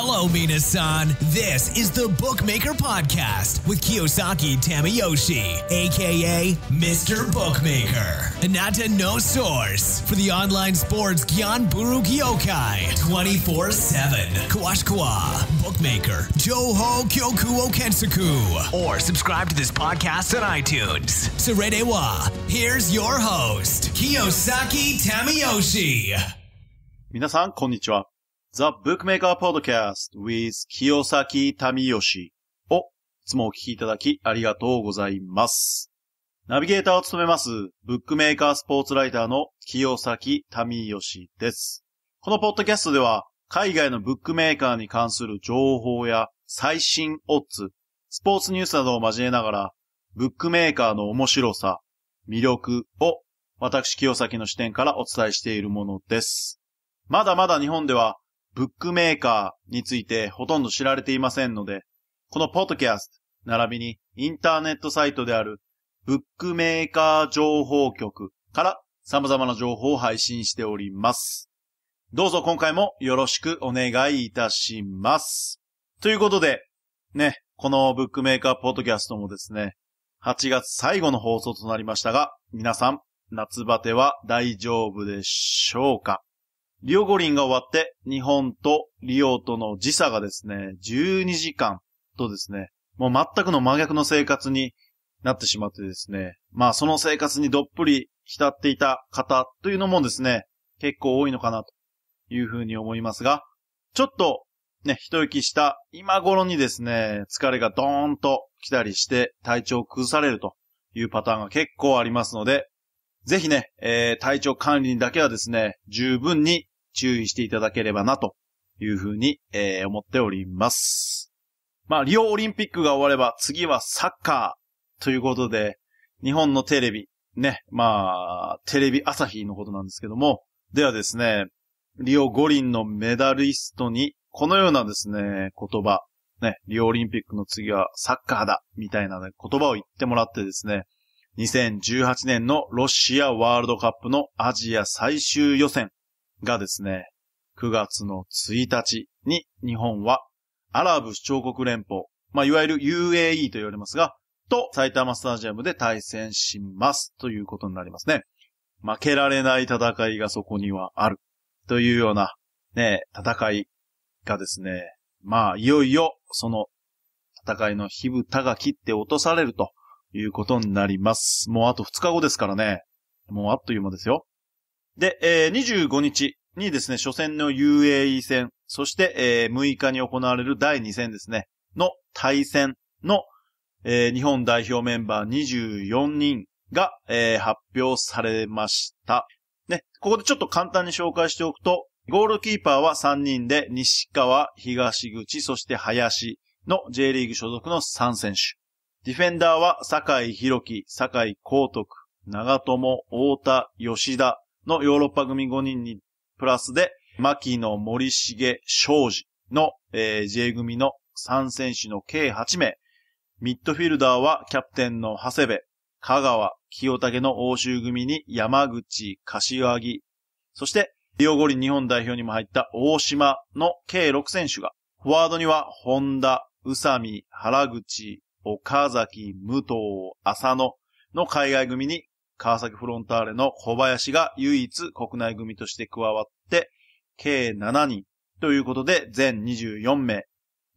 Hello, Minasan. This is the Bookmaker Podcast with Kiyosaki Tamayoshi, aka Mr. Bookmaker. Anata no source for the online sports Gyanburu Kyokai 24-7. Kawashkawa, Bookmaker, Joho kyoku okensaku. Or subscribe to this podcast on iTunes. wa. here's your host, Kiyosaki Tamayoshi. konnichiwa. The Bookmaker Podcast with 清崎民義をいつもお聞きいただきありがとうございます。ナビゲーターを務めます、ブックメーカースポーツライターの清崎民義です。このポッドキャストでは、海外のブックメーカーに関する情報や最新オッズ、スポーツニュースなどを交えながら、ブックメーカーの面白さ、魅力を私清崎の視点からお伝えしているものです。まだまだ日本ではブックメーカーについてほとんど知られていませんので、このポッドキャスト、並びにインターネットサイトであるブックメーカー情報局から様々な情報を配信しております。どうぞ今回もよろしくお願いいたします。ということで、ね、このブックメーカーポッドキャストもですね、8月最後の放送となりましたが、皆さん、夏バテは大丈夫でしょうかリオ五輪が終わって、日本とリオとの時差がですね、12時間とですね、もう全くの真逆の生活になってしまってですね、まあその生活にどっぷり浸っていた方というのもですね、結構多いのかなというふうに思いますが、ちょっとね、一息した今頃にですね、疲れがドーンと来たりして体調を崩されるというパターンが結構ありますので、ぜひね、えー、体調管理にだけはですね、十分に注意していただければな、というふうに、えー、思っております。まあ、リオオリンピックが終われば、次はサッカーということで、日本のテレビ、ね、まあ、テレビ朝日のことなんですけども、ではですね、リオ五輪のメダリストに、このようなですね、言葉、ね、リオオリンピックの次はサッカーだ、みたいな、ね、言葉を言ってもらってですね、2018年のロシアワールドカップのアジア最終予選、がですね、9月の1日に日本はアラブ首長国連邦、まあ、いわゆる UAE と言われますが、と埼玉スタジアムで対戦しますということになりますね。負けられない戦いがそこにはある。というような、ね、戦いがですね、まあ、いよいよ、その、戦いの火蓋が切って落とされるということになります。もうあと2日後ですからね。もうあっという間ですよ。で、えー、25日にですね、初戦の UAE 戦、そして、えー、6日に行われる第2戦ですね、の対戦の、えー、日本代表メンバー24人が、えー、発表されました。ね、ここでちょっと簡単に紹介しておくと、ゴールキーパーは3人で、西川、東口、そして林の J リーグ所属の3選手。ディフェンダーは、坂井宏樹、坂井光徳、長友、太田、吉田、のヨーロッパ組5人に、プラスで、牧野、森重、庄司の、えー、J 組の3選手の計8名。ミッドフィルダーはキャプテンの長谷部、香川、清武の欧州組に山口、柏木、そして、リオ五輪日本代表にも入った大島の計6選手が、フォワードには本田、宇佐美、原口、岡崎、武藤、浅野の海外組に川崎フロンターレの小林が唯一国内組として加わって、計7人ということで全24名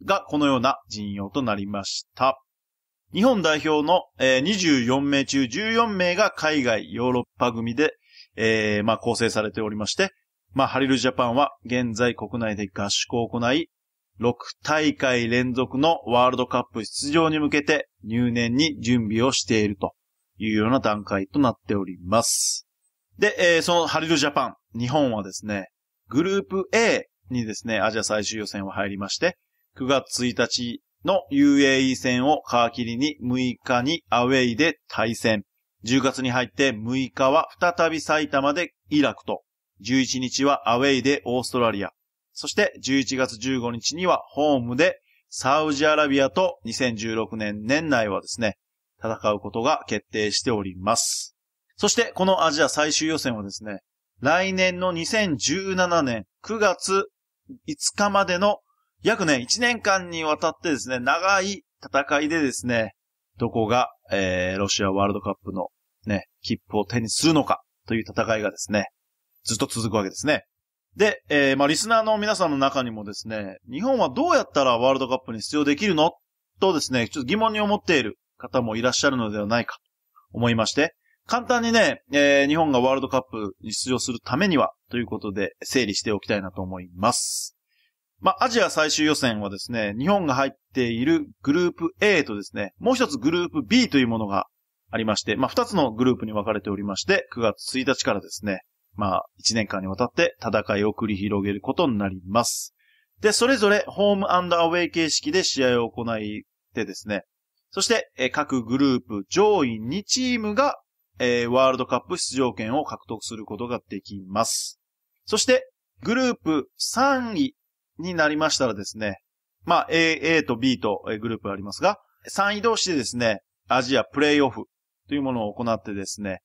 がこのような陣容となりました。日本代表の、24名中14名が海外ヨーロッパ組で、えー、まあ、構成されておりまして、まあ、ハリルジャパンは現在国内で合宿を行い、6大会連続のワールドカップ出場に向けて入念に準備をしているというような段階となっております。で、えー、そのハリルジャパン、日本はですね、グループ A にですね、アジア最終予選を入りまして、9月1日の UAE 戦を皮切りに6日にアウェイで対戦。10月に入って6日は再び埼玉でイラクと、11日はアウェイでオーストラリア。そして11月15日にはホームでサウジアラビアと2016年年内はですね、戦うことが決定しております。そして、このアジア最終予選はですね、来年の2017年9月5日までの約ね、1年間にわたってですね、長い戦いでですね、どこが、えー、ロシアワールドカップのね、切符を手にするのかという戦いがですね、ずっと続くわけですね。で、えー、まあ、リスナーの皆さんの中にもですね、日本はどうやったらワールドカップに出場できるのとですね、ちょっと疑問に思っている方もいらっしゃるのではないかと思いまして、簡単にね、えー、日本がワールドカップに出場するためには、ということで整理しておきたいなと思います。まあ、アジア最終予選はですね、日本が入っているグループ A とですね、もう一つグループ B というものがありまして、まあ、二つのグループに分かれておりまして、9月1日からですね、まあ、1年間にわたって戦いを繰り広げることになります。で、それぞれホームアウェイ形式で試合を行いてですね、そして、え各グループ上位2チームが、えワールドカップ出場権を獲得することができます。そして、グループ3位になりましたらですね、まあ、A、A と B とグループありますが、3位同士でですね、アジアプレイオフというものを行ってですね、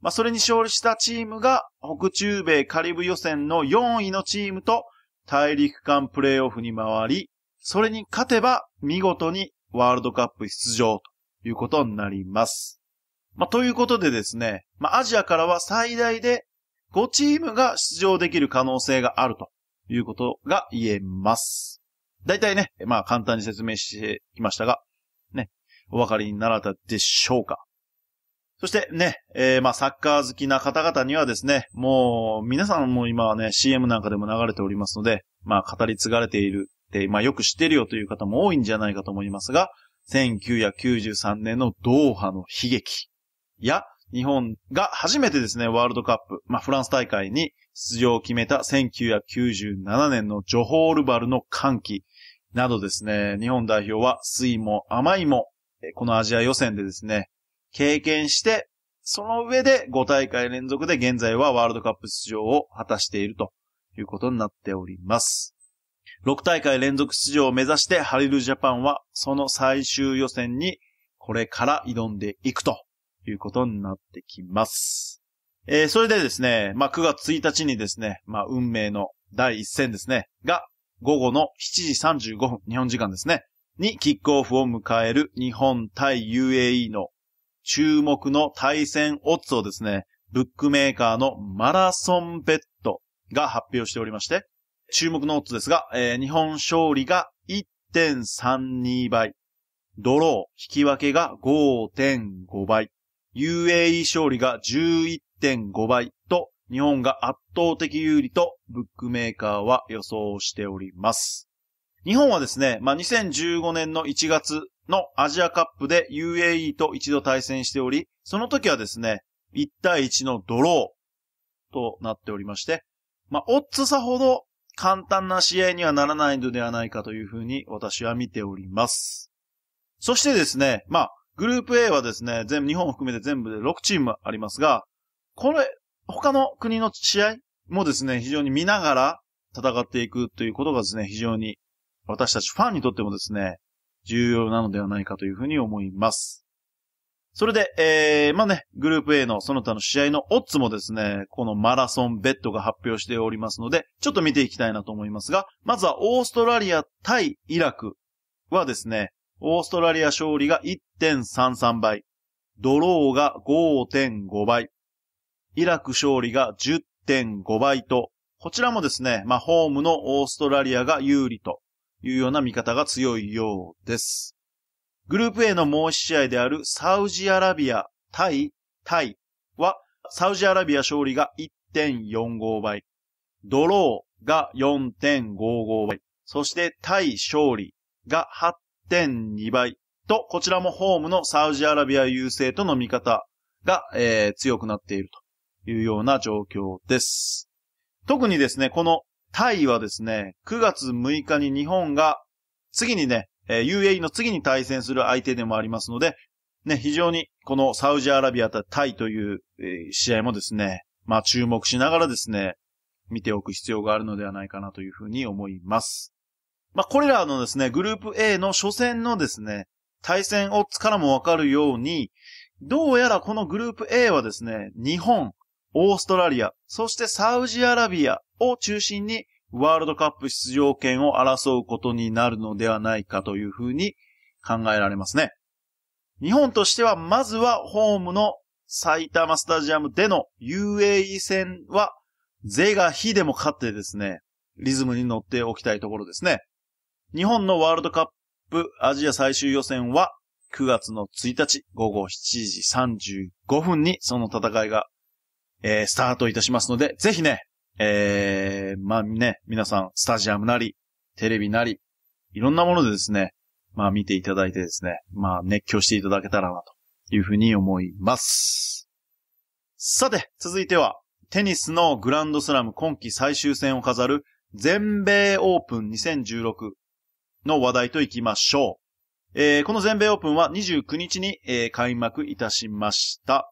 まあ、それに勝利したチームが、北中米カリブ予選の4位のチームと大陸間プレイオフに回り、それに勝てば見事にワールドカップ出場ということになります。まあ、ということでですね、まあ、アジアからは最大で5チームが出場できる可能性があるということが言えます。大体ね、まあ簡単に説明してきましたが、ね、お分かりになられたでしょうか。そしてね、えー、まあサッカー好きな方々にはですね、もう皆さんも今はね、CM なんかでも流れておりますので、まあ語り継がれている、まあよく知ってるよという方も多いんじゃないかと思いますが、1993年のドーハの悲劇や、日本が初めてですね、ワールドカップ、まあフランス大会に出場を決めた1997年のジョホールバルの歓喜などですね、日本代表は水も甘いも、このアジア予選でですね、経験して、その上で5大会連続で現在はワールドカップ出場を果たしているということになっております。6大会連続出場を目指してハリルジャパンはその最終予選にこれから挑んでいくということになってきます。えー、それでですね、まあ、9月1日にですね、まあ、運命の第一戦ですね、が午後の7時35分、日本時間ですね、にキックオフを迎える日本対 UAE の注目の対戦オッズをですね、ブックメーカーのマラソンベッドが発表しておりまして、注目のオッズですが、えー、日本勝利が1.32倍。ドロー、引き分けが5.5倍。UAE 勝利が11.5倍と、日本が圧倒的有利と、ブックメーカーは予想しております。日本はですね、まあ、2015年の1月のアジアカップで UAE と一度対戦しており、その時はですね、1対1のドローとなっておりまして、まあ、オッズさほど簡単な試合にはならないのではないかというふうに私は見ております。そしてですね、まあ、グループ A はですね、全部、日本を含めて全部で6チームありますが、これ、他の国の試合もですね、非常に見ながら戦っていくということがですね、非常に私たちファンにとってもですね、重要なのではないかというふうに思います。それで、えー、まあね、グループ A のその他の試合のオッズもですね、このマラソンベッドが発表しておりますので、ちょっと見ていきたいなと思いますが、まずはオーストラリア対イラクはですね、オーストラリア勝利が1.33倍、ドローが5.5倍、イラク勝利が10.5倍と、こちらもですね、まあ、ホームのオーストラリアが有利というような見方が強いようです。グループ A の申し試合であるサウジアラビア対タイは、サウジアラビア勝利が1.45倍、ドローが4.55倍、そしてタイ勝利が8.2倍と、こちらもホームのサウジアラビア優勢との見方が、えー、強くなっているというような状況です。特にですね、このタイはですね、9月6日に日本が次にね、えー、UAE の次に対戦する相手でもありますので、ね、非常にこのサウジアラビア対タイという、えー、試合もですね、まあ注目しながらですね、見ておく必要があるのではないかなというふうに思います。まあこれらのですね、グループ A の初戦のですね、対戦オッズからもわかるように、どうやらこのグループ A はですね、日本、オーストラリア、そしてサウジアラビアを中心にワールドカップ出場権を争うことになるのではないかというふうに考えられますね。日本としては、まずはホームの埼玉スタジアムでの UAE 戦は、是が非でも勝ってですね、リズムに乗っておきたいところですね。日本のワールドカップアジア最終予選は、9月の1日午後7時35分にその戦いが、えー、スタートいたしますので、ぜひね、えー、まあね、皆さん、スタジアムなり、テレビなり、いろんなものでですね、まあ見ていただいてですね、まあ熱狂していただけたらな、というふうに思います。さて、続いては、テニスのグランドスラム今季最終戦を飾る全米オープン2016の話題といきましょう。えー、この全米オープンは29日に、えー、開幕いたしました。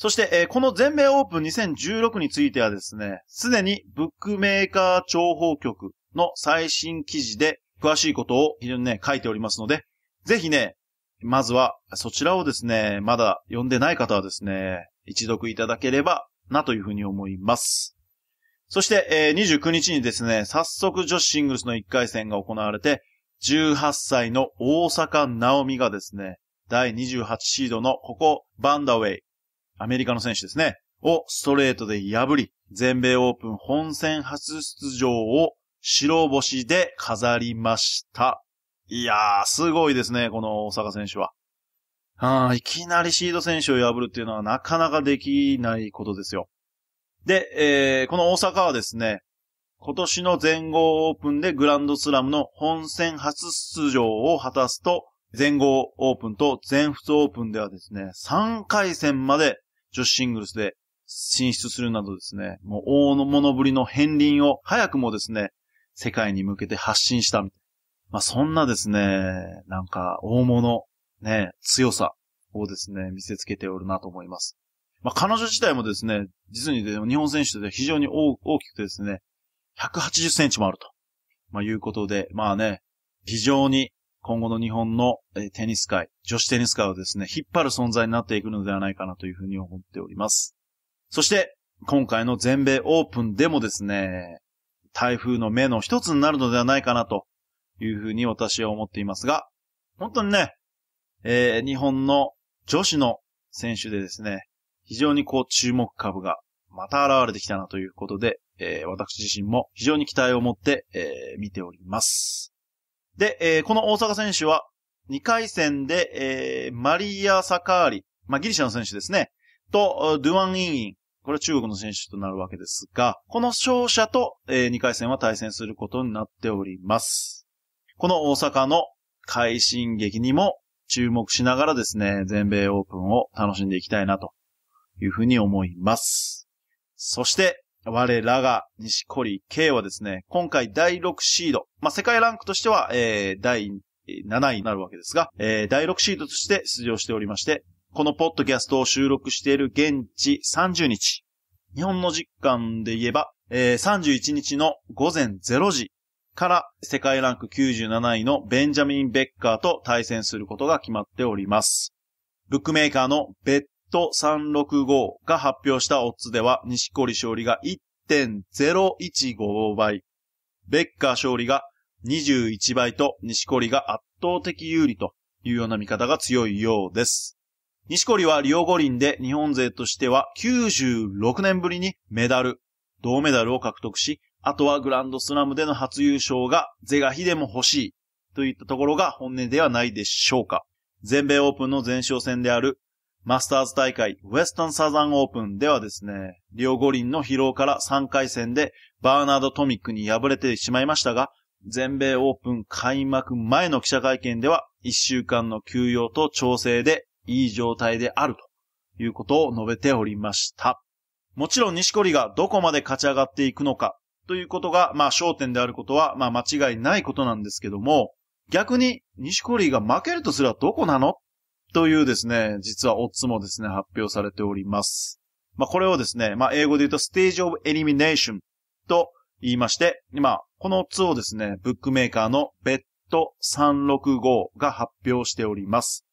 そして、えー、この全米オープン2016についてはですね、すでにブックメーカー情報局の最新記事で詳しいことを非常にね、書いておりますので、ぜひね、まずはそちらをですね、まだ読んでない方はですね、一読いただければなというふうに思います。そして、えー、29日にですね、早速女子シングルスの1回戦が行われて、18歳の大阪直美がですね、第28シードのここ、バンダウェイアメリカの選手ですね、をストレートで破り、全米オープン本戦初出場を白星で飾りました。いやー、すごいですね、この大阪選手は。あいきなりシード選手を破るっていうのはなかなかできないことですよ。で、えー、この大阪はですね、今年の全豪オープンでグランドスラムの本戦初出場を果たすと、全豪オープンと全仏オープンではですね、3回戦まで女子シングルスで進出するなどですね、もう大物ぶりの片鱗を早くもですね、世界に向けて発信したみたい。まあ、そんなですね、なんか大物、ね、強さをですね、見せつけておるなと思います。まあ、彼女自体もですね、実に日本選手で非常に大きくてですね、180センチもあると。まあ、いうことで、まあね、非常に今後の日本のテニス界、女子テニス界をですね、引っ張る存在になっていくのではないかなというふうに思っております。そして、今回の全米オープンでもですね、台風の目の一つになるのではないかなというふうに私は思っていますが、本当にね、えー、日本の女子の選手でですね、非常にこう注目株がまた現れてきたなということで、えー、私自身も非常に期待を持って、えー、見ております。で、えー、この大阪選手は、2回戦で、えー、マリア・サカーリ、まあ、ギリシャの選手ですね、と、ドゥアン・インイン、これは中国の選手となるわけですが、この勝者と、えー、2回戦は対戦することになっております。この大阪の快進撃にも注目しながらですね、全米オープンを楽しんでいきたいなというふうに思います。そして、我らが西堀 K はですね、今回第6シード、まあ、世界ランクとしては、えー、第7位になるわけですが、えー、第6シードとして出場しておりまして、このポッドキャストを収録している現地30日、日本の実感で言えば、えー、31日の午前0時から世界ランク97位のベンジャミン・ベッカーと対戦することが決まっております。ブックメーカーのベット365が発表したオッズでは、西堀勝利が1.015倍、ベッカー勝利が21倍と、西堀が圧倒的有利というような見方が強いようです。西堀はリオ五輪で日本勢としては96年ぶりにメダル、銅メダルを獲得し、あとはグランドスラムでの初優勝が是が非でも欲しいといったところが本音ではないでしょうか。全米オープンの前哨戦であるマスターズ大会、ウェスタンサザンオープンではですね、リオ五輪の疲労から3回戦でバーナード・トミックに敗れてしまいましたが、全米オープン開幕前の記者会見では、1週間の休養と調整でいい状態であるということを述べておりました。もちろん西堀がどこまで勝ち上がっていくのかということが、まあ焦点であることは、まあ間違いないことなんですけども、逆に西堀が負けるとすればどこなのっというですね、実はオッツもですね、発表されております。まあ、これをですね、まあ、英語で言うと Stage of Elimination と言いまして、今、このオッズをですね、ブックメーカーのベッ途365が発表しております。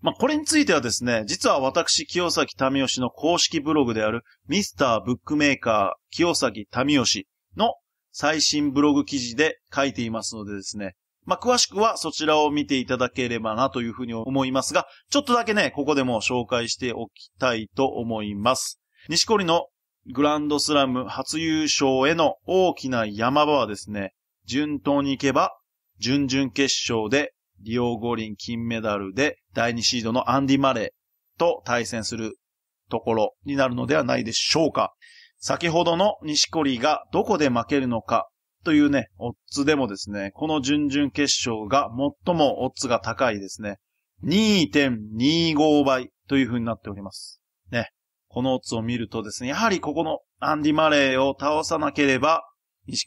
まあ、これについてはですね、実は私、清崎民吉の公式ブログである、ミスターブックメーカー清崎民吉の最新ブログ記事で書いていますのでですね、まあ、詳しくはそちらを見ていただければなというふうに思いますが、ちょっとだけね、ここでも紹介しておきたいと思います。西堀のグランドスラム初優勝への大きな山場はですね、順当に行けば、準々決勝でリオ五輪金メダルで第2シードのアンディ・マレーと対戦するところになるのではないでしょうか。先ほどの西堀がどこで負けるのかというね、オッズでもですね、この準々決勝が最もオッズが高いですね。2.25倍という風になっております。ね。このオッズを見るとですね、やはりここのアンディ・マレーを倒さなければ、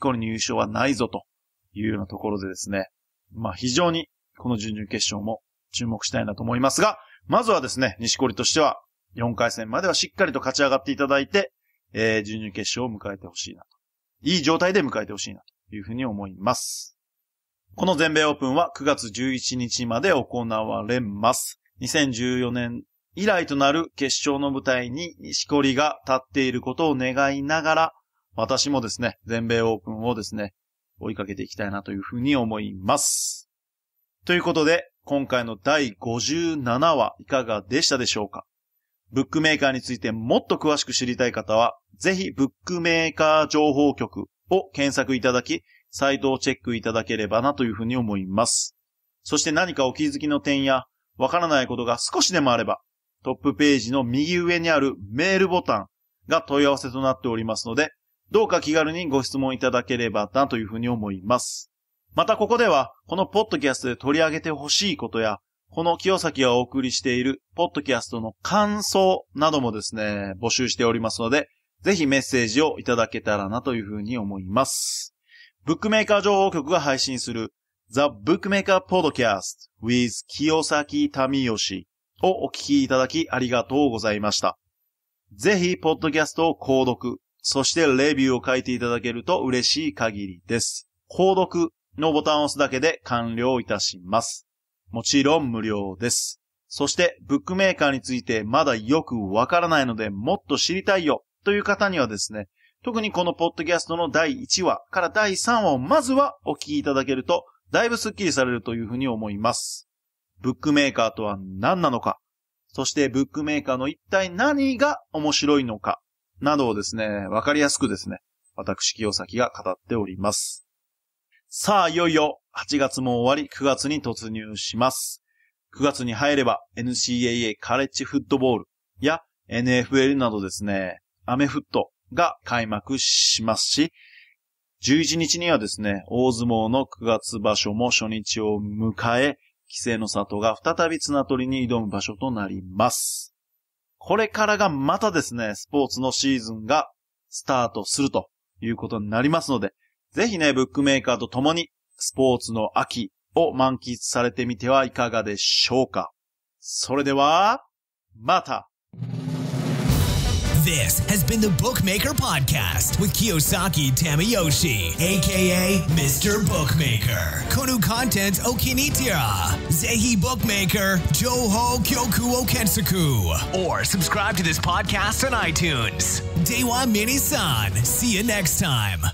コリの優勝はないぞというようなところでですね、まあ非常にこの準々決勝も注目したいなと思いますが、まずはですね、コリとしては4回戦まではしっかりと勝ち上がっていただいて、えー、準々決勝を迎えてほしいなといい状態で迎えてほしいなというふうに思います。この全米オープンは9月11日まで行われます。2014年以来となる決勝の舞台にこりが立っていることを願いながら、私もですね、全米オープンをですね、追いかけていきたいなというふうに思います。ということで、今回の第57話いかがでしたでしょうかブックメーカーについてもっと詳しく知りたい方は、ぜひ、ブックメーカー情報局を検索いただき、サイトをチェックいただければなというふうに思います。そして何かお気づきの点や、わからないことが少しでもあれば、トップページの右上にあるメールボタンが問い合わせとなっておりますので、どうか気軽にご質問いただければなというふうに思います。またここでは、このポッドキャストで取り上げてほしいことや、この清崎がお送りしているポッドキャストの感想などもですね、募集しておりますので、ぜひメッセージをいただけたらなというふうに思います。ブックメーカー情報局が配信する The Bookmaker Podcast with 清崎民義をお聞きいただきありがとうございました。ぜひ、ポッドキャストを購読、そしてレビューを書いていただけると嬉しい限りです。購読のボタンを押すだけで完了いたします。もちろん無料です。そして、ブックメーカーについてまだよくわからないのでもっと知りたいよという方にはですね、特にこのポッドキャストの第1話から第3話をまずはお聞きいただけると、だいぶスッキリされるというふうに思います。ブックメーカーとは何なのか、そしてブックメーカーの一体何が面白いのか、などをですね、わかりやすくですね、私清崎が語っております。さあ、いよいよ8月も終わり9月に突入します。9月に入れば NCAA カレッジフットボールや NFL などですね、アメフットが開幕しますし、11日にはですね、大相撲の9月場所も初日を迎え、帰省の里が再び綱取りに挑む場所となります。これからがまたですね、スポーツのシーズンがスタートするということになりますので、ぜひね、ブックメーカーと共にスポーツの秋を満喫されてみてはいかがでしょうか。それでは、また This has been the Bookmaker Podcast with Kiyosaki Tamayoshi, aka Mr. Bookmaker. Konu Content Okinitira, Zehi Bookmaker, Joho Kyoku Okensaku. Or subscribe to this podcast on iTunes. Dewa Mini-san. See you next time.